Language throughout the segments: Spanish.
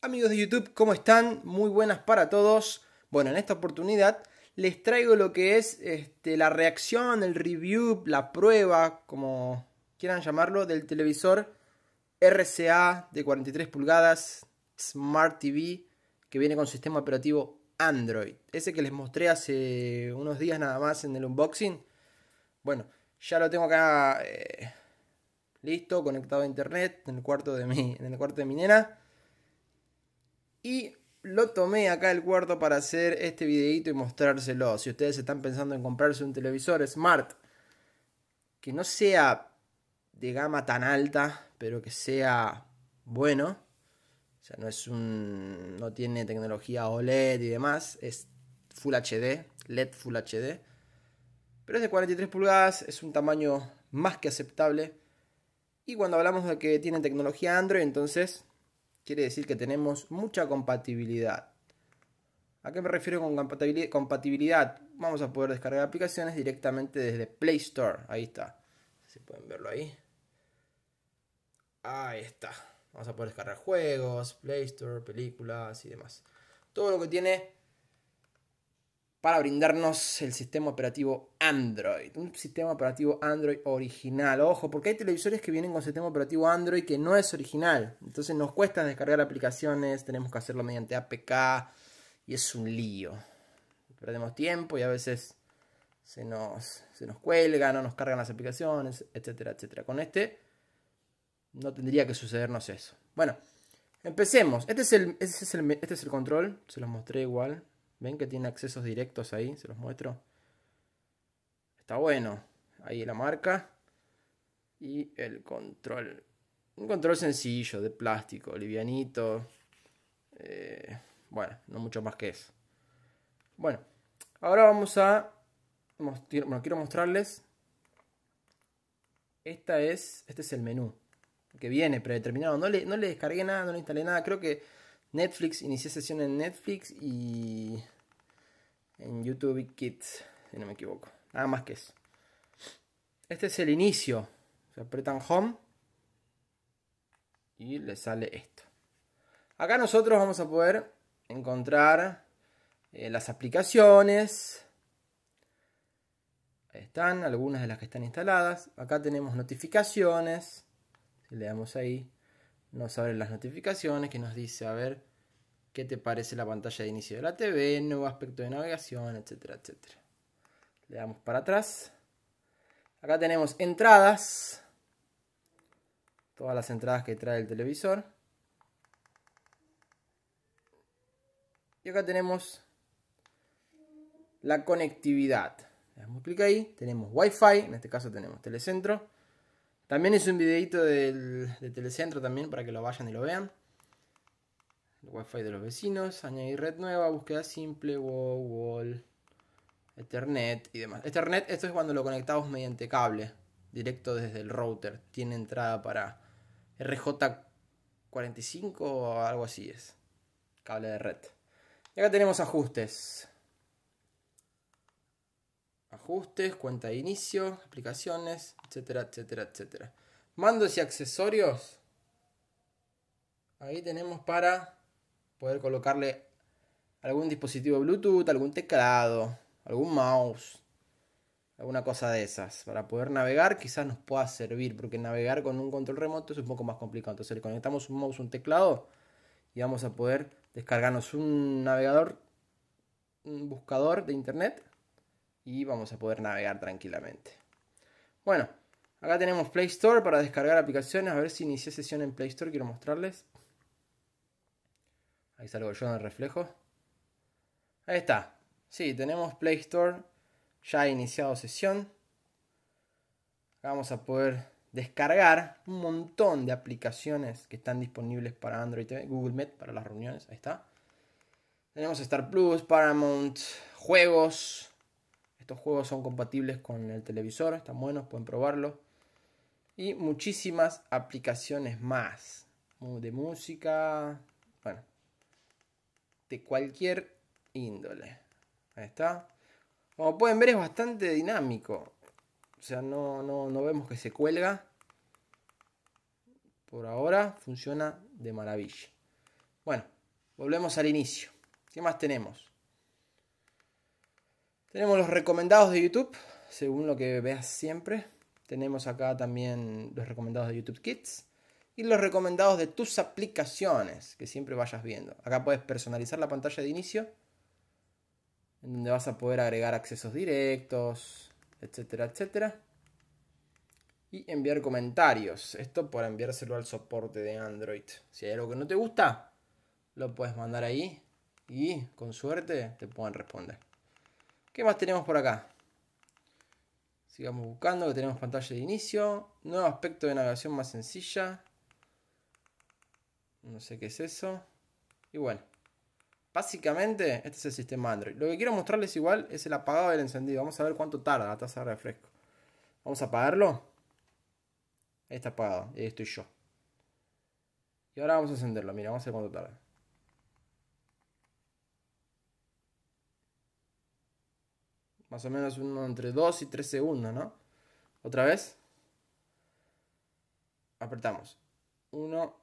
Amigos de YouTube, ¿cómo están? Muy buenas para todos. Bueno, en esta oportunidad les traigo lo que es este, la reacción, el review, la prueba, como quieran llamarlo, del televisor RCA de 43 pulgadas Smart TV que viene con sistema operativo Android. Ese que les mostré hace unos días nada más en el unboxing. Bueno, ya lo tengo acá eh, listo, conectado a internet en el cuarto de mi, en el cuarto de mi nena. Y lo tomé acá el cuarto para hacer este videito y mostrárselo. Si ustedes están pensando en comprarse un televisor smart que no sea de gama tan alta, pero que sea bueno, o sea, no es un no tiene tecnología OLED y demás, es Full HD, LED Full HD, pero es de 43 pulgadas, es un tamaño más que aceptable. Y cuando hablamos de que tiene tecnología Android, entonces Quiere decir que tenemos mucha compatibilidad. ¿A qué me refiero con compatibilidad? Vamos a poder descargar aplicaciones directamente desde Play Store. Ahí está. Si pueden verlo ahí. Ahí está. Vamos a poder descargar juegos, Play Store, películas y demás. Todo lo que tiene para brindarnos el sistema operativo Android. Un sistema operativo Android original. Ojo, porque hay televisores que vienen con sistema operativo Android que no es original. Entonces nos cuesta descargar aplicaciones, tenemos que hacerlo mediante APK y es un lío. Perdemos tiempo y a veces se nos, se nos cuelga, no nos cargan las aplicaciones, etcétera, etcétera. Con este no tendría que sucedernos eso. Bueno, empecemos. Este es el, este es el, este es el control, se los mostré igual. ¿Ven que tiene accesos directos ahí? Se los muestro. Está bueno. Ahí la marca. Y el control. Un control sencillo, de plástico, livianito. Eh, bueno, no mucho más que eso. Bueno, ahora vamos a... Bueno, quiero mostrarles... Esta es, este es el menú que viene predeterminado. No no le descargué nada, no le instalé nada. Creo que Netflix, inicié sesión en Netflix y en YouTube Kids, si no me equivoco. Nada más que eso. Este es el inicio. Se apretan Home y le sale esto. Acá nosotros vamos a poder encontrar eh, las aplicaciones. están algunas de las que están instaladas. Acá tenemos notificaciones. Si le damos ahí, nos abren las notificaciones que nos dice, a ver, qué te parece la pantalla de inicio de la TV, nuevo aspecto de navegación, etcétera, etcétera. Le damos para atrás. Acá tenemos entradas. Todas las entradas que trae el televisor. Y acá tenemos la conectividad. Le damos clic ahí. Tenemos Wi-Fi. En este caso tenemos Telecentro. También es un videito de Telecentro también para que lo vayan y lo vean. Wi-Fi de los vecinos, añadir red nueva, búsqueda simple, wow, wall, Ethernet y demás. Ethernet, esto es cuando lo conectamos mediante cable, directo desde el router. Tiene entrada para RJ45 o algo así es. Cable de red. Y acá tenemos ajustes. Ajustes, cuenta de inicio, aplicaciones, etcétera, etcétera, etcétera. Mandos y accesorios. Ahí tenemos para poder colocarle algún dispositivo Bluetooth, algún teclado, algún mouse, alguna cosa de esas. Para poder navegar quizás nos pueda servir, porque navegar con un control remoto es un poco más complicado. Entonces le conectamos un mouse, un teclado y vamos a poder descargarnos un navegador, un buscador de internet y vamos a poder navegar tranquilamente. Bueno, acá tenemos Play Store para descargar aplicaciones. A ver si inicié sesión en Play Store, quiero mostrarles. Ahí salgo yo en el reflejo. Ahí está. Sí, tenemos Play Store ya ha iniciado sesión. vamos a poder descargar un montón de aplicaciones que están disponibles para Android TV, Google Meet para las reuniones, ahí está. Tenemos Star Plus, Paramount, juegos. Estos juegos son compatibles con el televisor, están buenos, pueden probarlo. Y muchísimas aplicaciones más. De música, bueno, de cualquier índole. Ahí está. Como pueden ver es bastante dinámico. O sea, no, no, no vemos que se cuelga. Por ahora funciona de maravilla. Bueno, volvemos al inicio. ¿Qué más tenemos? Tenemos los recomendados de YouTube, según lo que veas siempre. Tenemos acá también los recomendados de YouTube Kids y los recomendados de tus aplicaciones que siempre vayas viendo. Acá puedes personalizar la pantalla de inicio, en donde vas a poder agregar accesos directos, etcétera, etcétera. Y enviar comentarios. Esto para enviárselo al soporte de Android. Si hay algo que no te gusta, lo puedes mandar ahí y con suerte te puedan responder. ¿Qué más tenemos por acá? Sigamos buscando, que tenemos pantalla de inicio, nuevo aspecto de navegación más sencilla, no sé qué es eso. Y bueno. Básicamente, este es el sistema Android. Lo que quiero mostrarles igual es el apagado del encendido. Vamos a ver cuánto tarda la tasa de refresco. Vamos a apagarlo. Ahí está apagado. Y ahí estoy yo. Y ahora vamos a encenderlo. Mira, vamos a ver cuánto tarda. Más o menos uno entre 2 y 3 segundos, ¿no? Otra vez. Apretamos. 1,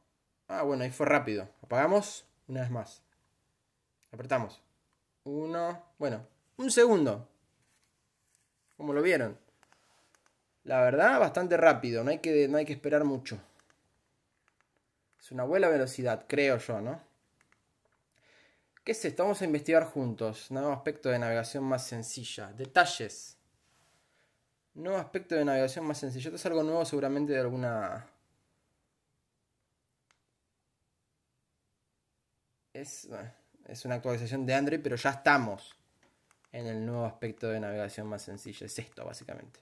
Ah, bueno, ahí fue rápido. Apagamos una vez más. Apretamos. Uno. Bueno, un segundo. Como lo vieron. La verdad, bastante rápido. No hay que, no hay que esperar mucho. Es una buena velocidad, creo yo, ¿no? ¿Qué es esto? Vamos a investigar juntos. Nuevo aspecto de navegación más sencilla. Detalles. Nuevo aspecto de navegación más sencilla. Esto es algo nuevo seguramente de alguna es, es una actualización de Android, pero ya estamos en el nuevo aspecto de navegación más sencilla. Es esto, básicamente.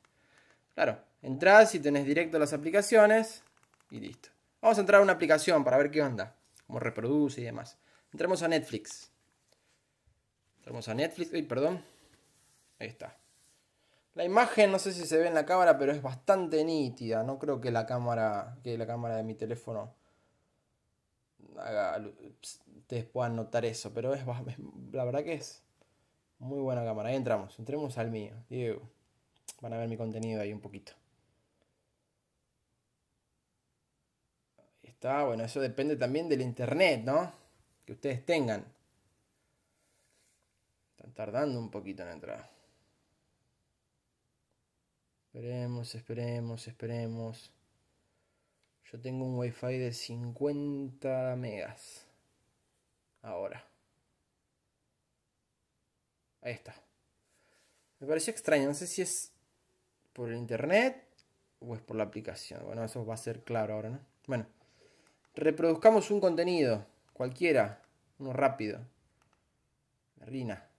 Claro, entras y tenés directo las aplicaciones y listo. Vamos a entrar a una aplicación para ver qué onda, cómo reproduce y demás. Entramos a Netflix. Entramos a Netflix. y perdón. Ahí está. La imagen no sé si se ve en la cámara, pero es bastante nítida. No creo que la cámara, que la cámara de mi teléfono haga, puedan notar eso, pero es, la verdad que es muy buena cámara. entramos, entremos al mío. van a ver mi contenido ahí un poquito. está, bueno, eso depende también del internet, ¿no? Que ustedes tengan. Están tardando un poquito en entrar. Esperemos, esperemos, esperemos. Yo tengo un wifi de 50 megas ahora. Ahí está. Me pareció extraño, no sé si es por el internet o es por la aplicación. Bueno, eso va a ser claro ahora, ¿no? Bueno, reproduzcamos un contenido, cualquiera, uno rápido. Rina.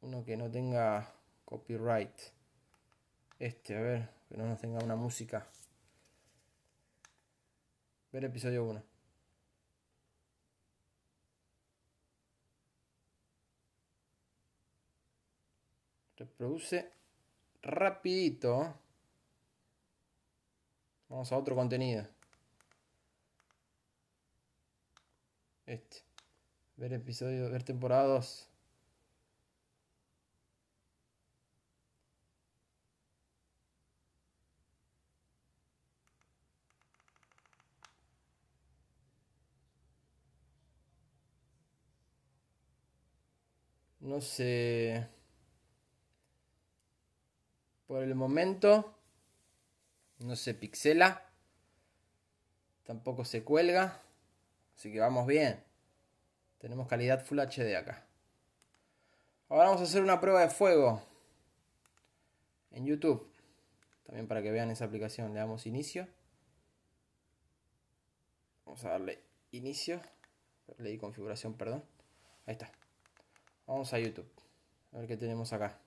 Uno que no tenga copyright. Este, a ver, que no nos tenga una música. Ver episodio 1. produce rapidito. Vamos a otro contenido. Este. Ver episodio, ver temporadas. No sé por el momento. No se pixela. Tampoco se cuelga. Así que vamos bien. Tenemos calidad Full HD acá. Ahora vamos a hacer una prueba de fuego. En YouTube. También para que vean esa aplicación. Le damos inicio. Vamos a darle inicio. Le di configuración, perdón. Ahí está. Vamos a YouTube. A ver qué tenemos acá.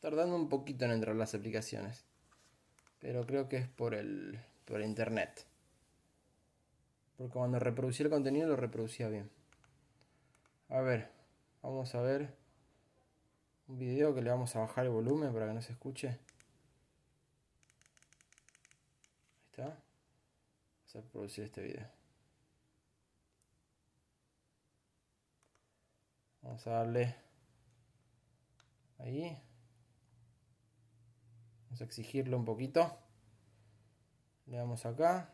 tardando un poquito en entrar las aplicaciones. Pero creo que es por el por internet. Porque cuando reproducía el contenido lo reproducía bien. A ver, vamos a ver un video que le vamos a bajar el volumen para que no se escuche. Ahí está. Vamos a reproducir este video. Vamos a darle ahí. Vamos a exigirlo un poquito. Le damos acá.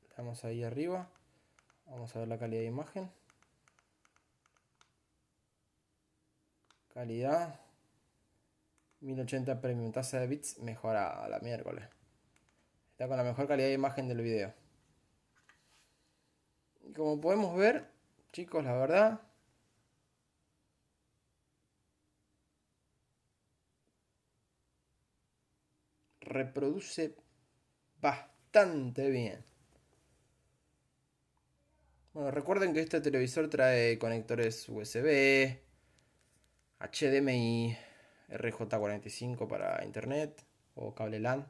Le damos ahí arriba. Vamos a ver la calidad de imagen. Calidad. 1080 premium. Tasa de bits mejorada la miércoles. Está con la mejor calidad de imagen del video. Y como podemos ver, chicos, la verdad reproduce bastante bien. Bueno, recuerden que este televisor trae conectores USB, HDMI, RJ45 para internet o cable LAN.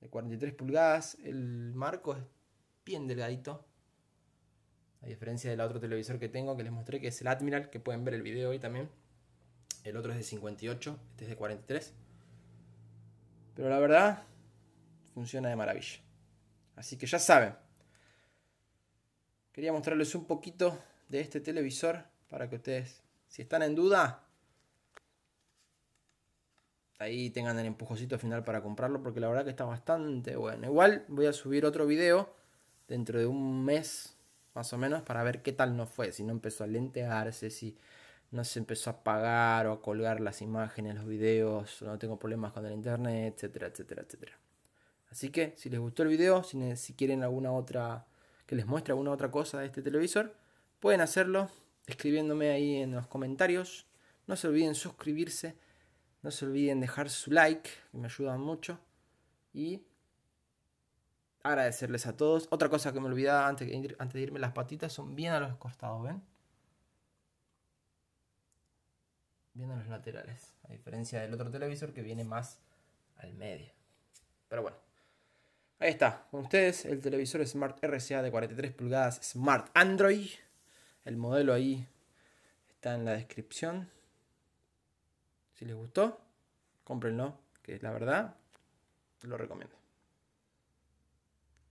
De 43 pulgadas, el marco es bien delgadito. A diferencia del otro televisor que tengo que les mostré, que es el Admiral, que pueden ver el video hoy también. El otro es de 58, este es de 43. Pero la verdad, funciona de maravilla. Así que ya saben. Quería mostrarles un poquito de este televisor para que ustedes, si están en duda, ahí tengan el empujocito final para comprarlo porque la verdad que está bastante bueno. Igual voy a subir otro video dentro de un mes más o menos para ver qué tal no fue, si no empezó a lentearse, si no se empezó a apagar o a colgar las imágenes, los videos, no tengo problemas con el internet, etcétera, etcétera, etcétera. Así que si les gustó el video, si, si quieren alguna otra, que les muestre alguna otra cosa de este televisor, pueden hacerlo escribiéndome ahí en los comentarios. No se olviden suscribirse, no se olviden dejar su like, que me ayudan mucho. Y agradecerles a todos. Otra cosa que me olvidaba antes, antes de irme las patitas son bien a los costados, ¿ven? Viendo los laterales, a diferencia del otro televisor que viene más al medio. Pero bueno, ahí está, con ustedes el televisor Smart RCA de 43 pulgadas Smart Android. El modelo ahí está en la descripción. Si les gustó, cómprenlo, que es la verdad, lo recomiendo.